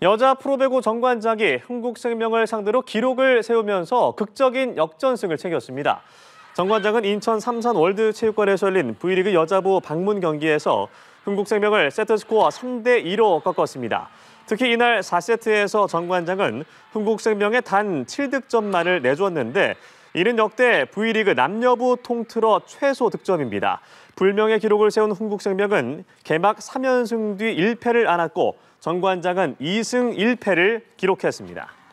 여자 프로배구 정관장이 흥국생명을 상대로 기록을 세우면서 극적인 역전승을 챙겼습니다. 정관장은 인천 삼산 월드체육관에서 열린 V리그 여자부 방문 경기에서 흥국생명을 세트스코어 3대2로 꺾었습니다. 특히 이날 4세트에서 정관장은 흥국생명의 단 7득점만을 내주었는데 이는 역대 V리그 남녀부 통틀어 최소 득점입니다. 불명의 기록을 세운 흥국생명은 개막 3연승 뒤 1패를 안았고 정관장은 2승 1패를 기록했습니다.